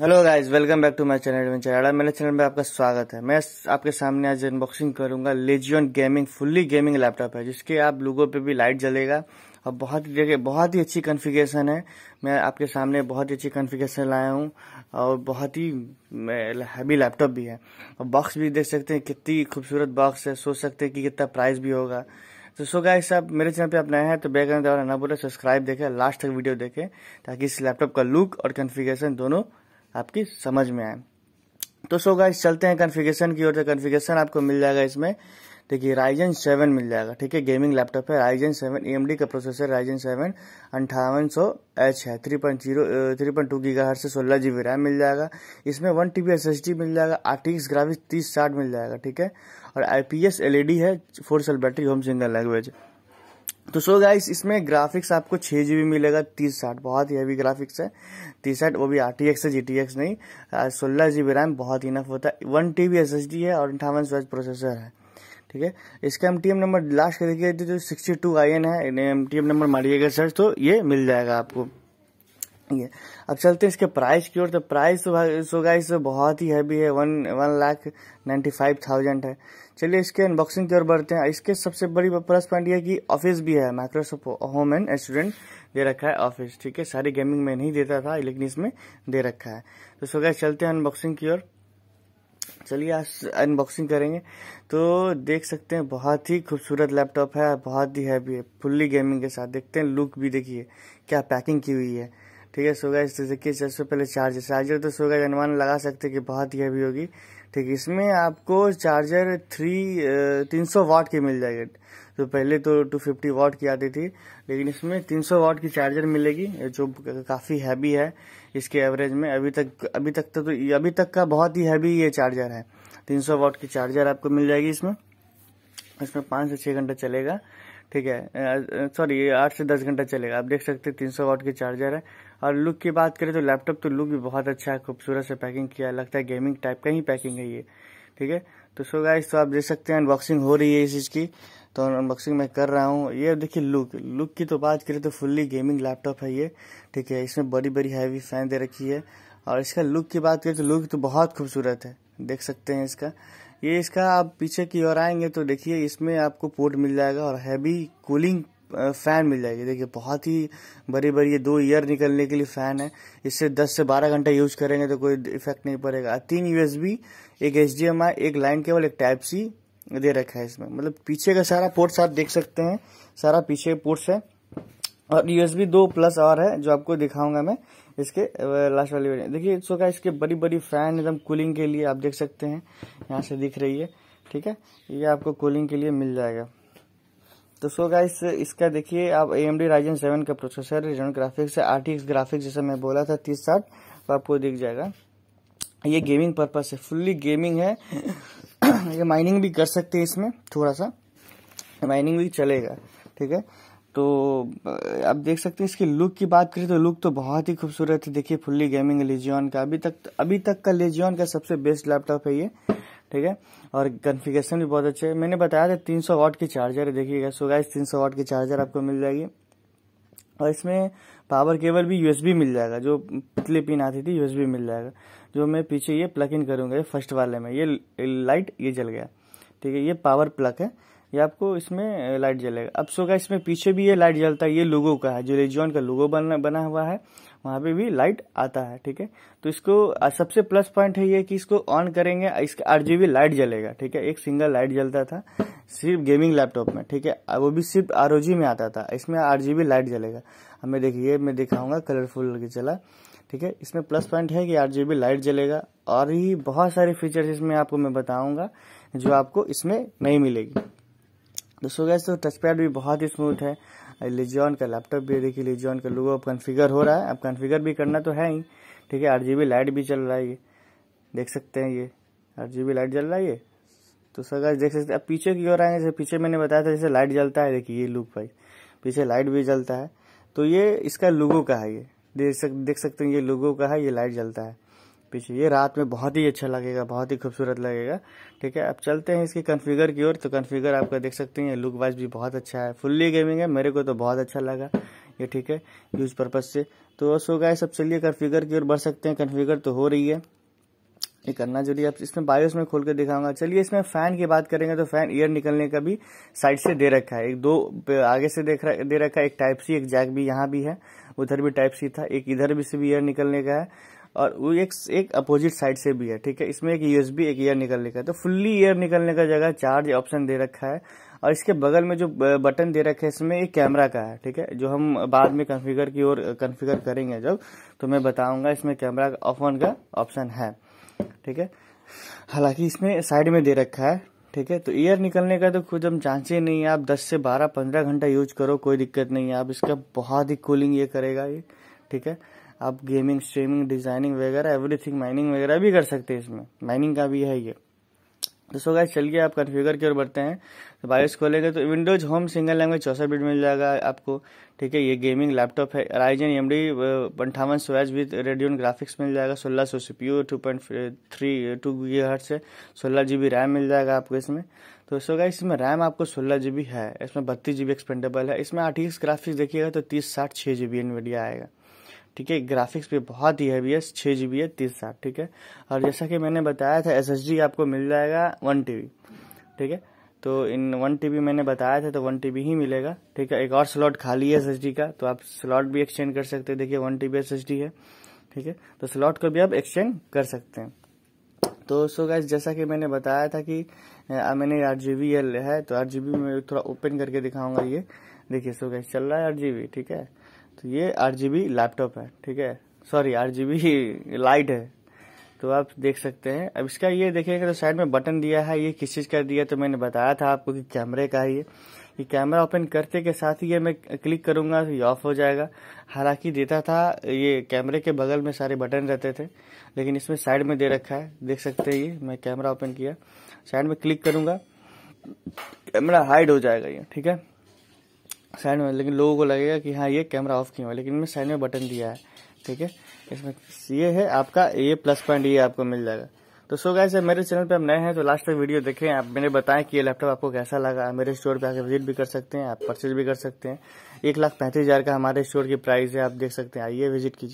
hello guys welcome back to my channel adventure मेरे चैनल में आपका स्वागत है मैं आपके सामने आज अनबॉक्सिंग करूंगा Legion gaming fully gaming laptop है जिसके आप लोगों पे भी लाइट जलेगा और बहुत ही देखिए बहुत ही अच्छी कॉन्फ़िगरेशन है मैं आपके सामने बहुत ही अच्छी कॉन्फ़िगरेशन लाया हूँ और बहुत ही हैवी लैपटॉप भी है और बॉक्स भी देख सकते हैं कितनी खूबसूरत बॉक्स है सोच सकते हैं कि कितना प्राइस भी होगा तो सो गाइस आप मेरे चैनल पे आप नए हैं तो बैक करने द्वारा ना बोले सब्सक्राइब देखें लास्ट तक वीडियो देखें ताकि इस लैपटॉप का लुक और कन्फिगेशन दोनों आपकी समझ में आए तो सो गाइस चलते हैं कन्फिगेशन की ओर से तो कन्फिगेशन आपको मिल जाएगा इसमें देखिए राइजन सेवन मिल जाएगा ठीक है गेमिंग लैपटॉप है राइजन सेवन एम का प्रोसेसर राइजन सेवन अंठावन सौ एच है three point zero three point two गीगा हर से सोलह जी बी रैम मिल जाएगा इसमें one T B S S D मिल जाएगा आर्टिक्स ग्राफिक्स तीस साठ मिल जाएगा ठीक है और I P S L E D है four cell battery home single language तो सो गाइस इसमें ग्राफिक्स आपको छः जी मिलेगा तीस साठ बहुत ही हैवी ग्राफिक्स है तीस साठ वो भी आर टी एक्स है जी टी एक्स नहीं सोलह जी बी रैम बहुत ही नफ होता है one T B S S D है और अंठावन सौ प्रोसेसर है ठीक है इसका M T M number last का देखिए जो सिक्सटी टू आई एन है एम टी एम नंबर मारिएगा सर तो ये मिल जाएगा आपको ये अब चलते हैं इसके प्राइस की ओर तो प्राइस सो गाइस बहुत ही हैवी है one one lakh ninety five thousand है चलिए इसके अनबॉक्सिंग की ओर बढ़ते हैं इसके सबसे बड़ी प्लस पॉइंट ये कि ऑफिस भी है माइक्रोसॉफ्ट होम एंड स्टूडेंट दे रखा है ऑफिस ठीक है सारी गेमिंग में नहीं देता था लेकिन इसमें दे रखा है तो सो गाइस चलते हैं अनबॉक्सिंग की ओर चलिए आज अनबॉक्सिंग करेंगे तो देख सकते हैं बहुत ही खूबसूरत लैपटॉप है बहुत ही हैवी है फुल्ली गेमिंग के साथ देखते हैं लुक भी देखिए क्या पैकिंग की हुई है ठीक है सोगा इस तरीके से सबसे पहले चार्जर चार्जर तो सोगा अनुमान लगा सकते कि बहुत ही हैवी होगी ठीक है इसमें आपको चार्जर थ्री तीन सौ वाट की मिल जाएगी तो पहले तो टू फिफ्टी वाट की आती थी लेकिन इसमें तीन सौ वाट की चार्जर मिलेगी जो काफ़ी हैवी है इसके एवरेज में अभी तक अभी तक तो, तो अभी तक का बहुत ही हैवी ये चार्जर है तीन सौ वाट की चार्जर आपको मिल जाएगी इसमें इसमें पाँच से छः घंटा चलेगा ठीक है सॉरी आठ से दस घंटा चलेगा आप देख सकते हैं तीन सौ वाट की चार्जर है और लुक की बात करें तो लैपटॉप तो लुक भी बहुत अच्छा है खूबसूरत से पैकिंग किया लगता है गेमिंग टाइप का ही पैकिंग है ये ठीक है तो सो गाइस तो आप देख सकते हैं अनबॉक्सिंग हो रही है इस चीज़ की तो अनबॉक्सिंग मैं कर रहा हूँ ये देखिए लुक लुक की तो बात करें तो फुल्ली गेमिंग लैपटॉप है ये ठीक है इसमें बड़ी बड़ी हैवी फैन दे रखी है और इसका लुक की बात करें तो लुक तो बहुत खूबसूरत है देख सकते हैं इसका ये इसका आप पीछे की ओर आएंगे तो देखिए इसमें आपको पोर्ट मिल जाएगा और हैवी कूलिंग फैन मिल जाएगी देखिए बहुत ही बड़ी बड़ी ये दो ईयर निकलने के लिए फैन है इससे 10 से 12 घंटा यूज करेंगे तो कोई इफेक्ट नहीं पड़ेगा तीन यूएसबी एक एच एक लाइन केबल एक टाइप सी दे रखा है इसमें मतलब पीछे का सारा पोर्ट्स आप देख सकते हैं सारा पीछे पोर्ट्स है और यूएसबी दो प्लस और है जो आपको दिखाऊंगा मैं इसके लास्ट वाली वेरियंट देखिए सो का इसके बड़ी बड़ी फैन एकदम कूलिंग के लिए आप देख सकते हैं यहाँ से दिख रही है ठीक है ये आपको कूलिंग के लिए मिल जाएगा तो सो गाइस इसका देखिए आप A M D Ryzen seven का प्रोसेसर रिजन ग्राफिक्स है आर टी एक्स ग्राफिक्स जैसे मैं बोला था तीस साठ तो आपको दिख जाएगा ये गेमिंग पर्पस है फुल्ली गेमिंग है ये माइनिंग भी कर सकते हैं इसमें थोड़ा सा माइनिंग भी चलेगा ठीक है तो आप देख सकते हैं इसकी लुक की बात करें तो लुक तो बहुत ही खूबसूरत है देखिए फुल्ली गेमिंग लेजियन का अभी तक अभी तक का लेजियन का सबसे बेस्ट लैपटॉप है ये ठीक है और कन्फिगेशन भी बहुत अच्छा है मैंने बताया था तीन सौ वाट की चार्जर है देखिएगा सो गाइस तीन सौ वाट की चार्जर आपको मिल जाएगी और इसमें पावर केबल भी यूएसबी मिल जाएगा जो पतली पिन आती थी यूएसबी मिल जाएगा जो मैं पीछे ये प्लग इन करूंगा फर्स्ट वाले में ये लाइट ये जल गया ठीक है ये पावर प्लग है ये आपको इसमें लाइट जलेगा अब सो का इसमें पीछे भी ये लाइट जलता है ये लोगो का है जो रेजियन का लोगो बना बना हुआ है वहाँ पे भी लाइट आता है ठीक है तो इसको सबसे प्लस पॉइंट है ये कि इसको ऑन करेंगे इसका आरजीबी लाइट जलेगा ठीक है एक सिंगल लाइट जलता था सिर्फ गेमिंग लैपटॉप में ठीक है वो भी सिर्फ आर में आता था इसमें आरजीबी लाइट जलेगा हमें देखिए मैं दिखाऊंगा कलरफुल चला ठीक है इसमें प्लस पॉइंट है कि आर लाइट जलेगा और ही बहुत सारे फीचर्स इसमें आपको मैं बताऊंगा जो आपको इसमें नहीं मिलेगी दोस्तों गैस तो टच पैड भी बहुत ही स्मूथ है लेजियन का लैपटॉप भी देखिए लेजियन का लोगो अब कन्फिगर हो रहा है अब कन्फिगर भी करना तो है ही ठीक है आठ जी लाइट भी चल रहा है ये देख सकते हैं ये आठ जी लाइट जल रहा है ये तो सर गैस देख सकते हैं अब पीछे की ओर आए जैसे पीछे मैंने बताया था जैसे लाइट जलता है देखिए ये लुक भाई पीछे लाइट भी जलता है तो ये इसका लोगो का है ये देख सक देख सकते हैं ये लोगो का है ये लाइट जलता है पीछे ये रात में बहुत ही अच्छा लगेगा बहुत ही खूबसूरत लगेगा ठीक है अब चलते हैं इसके कन्फिगर की ओर तो कन्फिगर आपका देख सकते हैं लुक वाइज भी बहुत अच्छा है फुल्ली गेमिंग है मेरे को तो बहुत अच्छा लगा ये ठीक है यूज पर्पज से तो सो गाय सब चलिए कन्फिगर की ओर बढ़ सकते हैं कन्फिगर तो हो रही है ये करना जरूरी है इसमें बायोस में खोल के दिखाऊंगा चलिए इसमें फैन की बात करेंगे तो फैन ईयर निकलने का भी साइड से दे रखा है एक दो आगे से देख रहा दे रखा है एक टाइप सी एक जैक भी यहाँ भी है उधर भी टाइप सी था एक इधर भी से भी ईयर निकलने का है और वो एक एक अपोजिट साइड से भी है ठीक है इसमें एक यूएसबी एक ईयर निकलने का तो फुल्ली ईयर निकलने का जगह चार्ज ऑप्शन दे रखा है और इसके बगल में जो बटन दे रखे है इसमें एक कैमरा का है ठीक है जो हम बाद में कॉन्फ़िगर की ओर कॉन्फ़िगर करेंगे जब तो मैं बताऊंगा इसमें कैमरा का ऑफ ऑन का ऑप्शन है ठीक है हालांकि इसमें साइड में दे रखा है ठीक है तो ईयर निकलने का तो खुद हम ही नहीं है आप दस से बारह पंद्रह घंटा यूज करो कोई दिक्कत नहीं है आप इसका बहुत ही कूलिंग ये करेगा ये ठीक है आप गेमिंग स्ट्रीमिंग डिजाइनिंग वगैरह एवरीथिंग माइनिंग वगैरह भी कर सकते हैं इसमें माइनिंग का भी है ये तो सो गाइस चलिए आप कॉन्फ़िगर की ओर बढ़ते हैं तो बायोस खोलेंगे तो विंडोज होम सिंगल लैंग्वेज चौसठ बिट मिल जाएगा आपको ठीक है ये गेमिंग लैपटॉप है राइजन एम डी अंठावन सौ एच विथ रेडियन ग्राफिक्स मिल जाएगा सोलह सौ C P U two point three two gigahertz से सोलह जी बी रैम मिल जाएगा आपको इसमें तो सो गाइस इसमें रैम आपको सोलह जी बी है इसमें बत्तीस जी बी एक्सपेंडेबल है इसमें आठ ग्राफिक्स देखिएगा तो तीस साठ छः जी बी एनवीडिया आएगा ठीक है ग्राफिक्स भी बहुत ही हैवी है छः जी बी है तीस साठ ठीक है और जैसा कि मैंने बताया था एस एस डी आपको मिल जाएगा वन टी बी ठीक है तो इन वन टी बी मैंने बताया था तो वन टी बी ही मिलेगा ठीक है एक और स्लॉट खाली है एस एस डी का तो आप स्लॉट भी एक्सचेंज कर सकते हैं देखिए one T B S S D है ठीक है तो स्लॉट को भी आप एक्सचेंज कर सकते हैं तो सो गैस जैसा कि मैंने बताया था कि आ, मैंने आर जी बी एल है तो आर जी बी में थोड़ा ओपन करके दिखाऊंगा ये देखिए सो गैस चल रहा है आर जी बी ठीक है तो ये बी लैपटॉप है ठीक है सॉरी बी लाइट है तो आप देख सकते हैं अब इसका ये देखिएगा तो साइड में बटन दिया है ये किस चीज़ का दिया तो मैंने बताया था आपको कि कैमरे का है ये ये कैमरा ओपन करते के साथ ही ये मैं क्लिक करूँगा तो ये ऑफ हो जाएगा हालांकि देता था ये कैमरे के बगल में सारे बटन रहते थे लेकिन इसमें साइड में दे रखा है देख सकते हैं ये मैं कैमरा ओपन किया साइड में क्लिक करूँगा कैमरा हाइड हो जाएगा ये ठीक है साइड में लेकिन लोगों को लगेगा कि हाँ ये कैमरा ऑफ क्यों है लेकिन इनमें साइड में बटन दिया है ठीक है इसमें ये है आपका ये प्लस पॉइंट ये आपको मिल जाएगा तो सो गाइस मेरे चैनल पे हम नए हैं तो लास्ट तक वीडियो देखें आप मैंने बताया कि ये लैपटॉप आपको कैसा लगा मेरे स्टोर पे आके विजिट भी कर सकते हैं आप परचेज भी कर सकते हैं एक लाख पैंतीस हज़ार का हमारे स्टोर की प्राइस है आप देख सकते हैं आइए विजिट कीजिए